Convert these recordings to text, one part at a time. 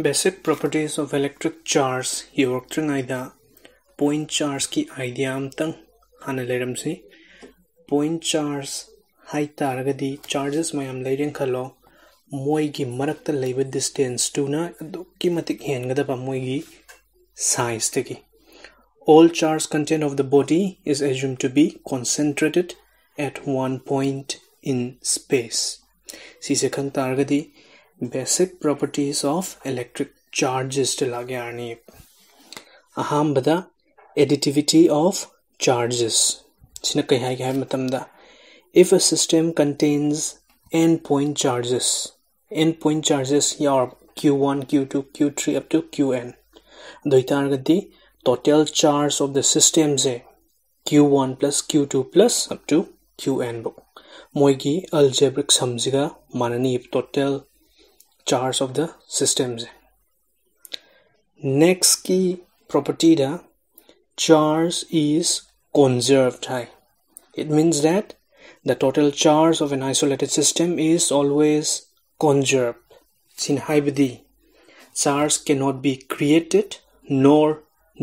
basic properties of electric charge ये working idea point charge की idea हम तंग हाने ले रहे हैं पॉइंट चार्ज हाई तार अगर दी चार्जेस में हम ले डिस्टेंस टू की मत एक हैंग साइज तक all charge content of the body is assume to be concentrated at one point in space सी से basic properties of electric charges લાગે આની અહામ બધા એડિટિવિટી ઓફ ચાર્જીસ છને કહી હાઈ ગયા મતમદા if a system contains n point charges n point charges your q1 q2 q3 up to qn doitargadi total charge of the system is q1 plus q2 plus up to qn book moigi algebraic samjiga manani total charge of the systems next key property the charge is conserved high it means that the total charge of an isolated system is always conserved in hybrid charge cannot be created nor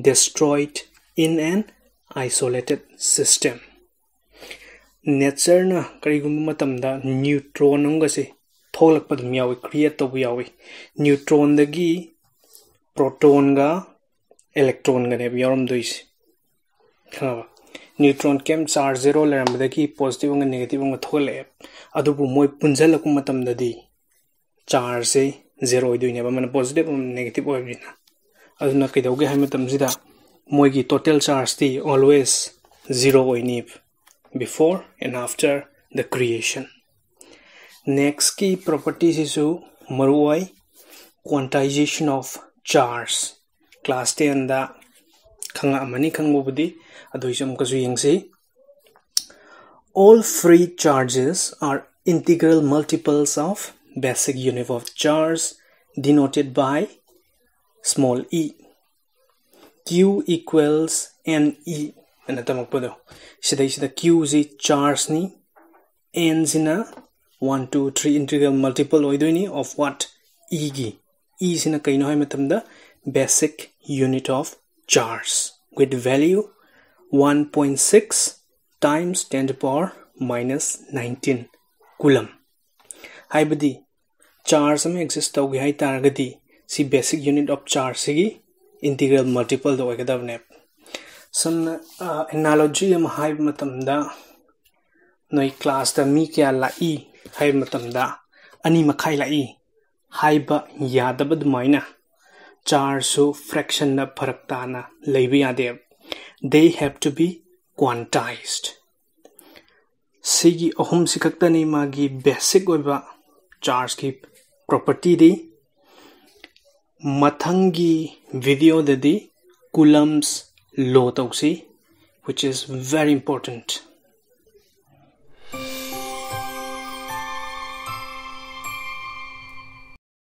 destroyed in an isolated system nature na karigum matam da neutron ang ꯊꯣꯛꯂꯛꯄ ꯑꯗꯨꯝ ꯌꯥꯎꯏ create ꯇꯧꯕ ꯌꯥꯎꯏ ꯅ꯭ꯌꯨꯇ꯭ꯔꯣꯟꯗꯒꯤ ꯄ꯭ꯔꯣꯇꯣꯟꯒ ꯏꯂꯦꯛꯇ꯭ꯔꯣꯟꯒꯅꯦꯕ ꯌꯥꯎꯔꯝꯗꯣꯏꯁꯦ ꯈꯪꯉꯕ neutron कैम charge zero लेरमी पॉजिटिव नेगेटिव थोलेब अब मोय पुंजल चार्ज से जेरो मैं पॉजिटिव नेगेटिव होना कईदे है मोगी टोटल चार्ज ती always zero before and after the creation next की प्रॉपर्टीज इज मरुआई quantization of charge class ten खाने खाबदी all free charges are integral multiples of basic unit of charge denoted by small e q equals n e तमकबदे q जी charge नी n जीना one two three integral multiple होनी of what e की e से कहीं है basic unit of charge with value one point six times ten power minus nineteen coulomb हाइबदी चार्ज में एक्जिस्ट तौगे है तारगदी सी बेसिक यूनिट ऑफ चार्ज से इंटीग्रल मल्टीपल होगदबने ꯁꯝꯅ ꯑꯦꯅꯥꯂꯣꯖꯤ ꯑꯃ ꯍꯥꯏꯕ ꯃꯇꯝꯗ ꯅꯣꯏ ꯀ꯭ꯂꯥꯁꯇ ꯃꯤ ꯀꯌꯥ ꯍꯥꯏꯕ ꯃꯇꯝꯗ ꯑꯅꯤ ꯃꯈꯥꯏ ꯂꯥꯛꯏ ꯍꯥꯏꯕ ꯌꯥꯗꯕ ꯑꯗꯨꯃꯥꯏꯅ ꯆꯥꯔꯁꯨ ꯐ꯭ꯔꯦꯛꯁꯟꯗ ꯐꯔꯛ ꯇꯥꯅ ꯂꯩꯕ ꯌꯥꯗꯦ ꯗꯦ ꯍꯦꯞ ꯇꯨ ꯕꯤ ꯀ꯭ꯋꯥꯟꯇꯥꯏꯖ ꯁꯤꯒꯤ ꯑꯍꯨꯝꯁꯤ ꯈꯛꯇꯅꯤ ꯃꯥꯒꯤ ꯕꯦꯁꯤꯛ ꯑꯣꯏꯕ ꯆꯥꯔꯖꯀꯤ ꯄ꯭ꯔꯣꯄꯔꯇꯤꯗꯤ ꯃꯊꯪꯒꯤ ꯚꯤꯗꯤꯑꯣꯗꯗꯤ ꯀꯨꯂꯝꯁ ꯂꯣ ꯇꯧꯁꯤ which is very important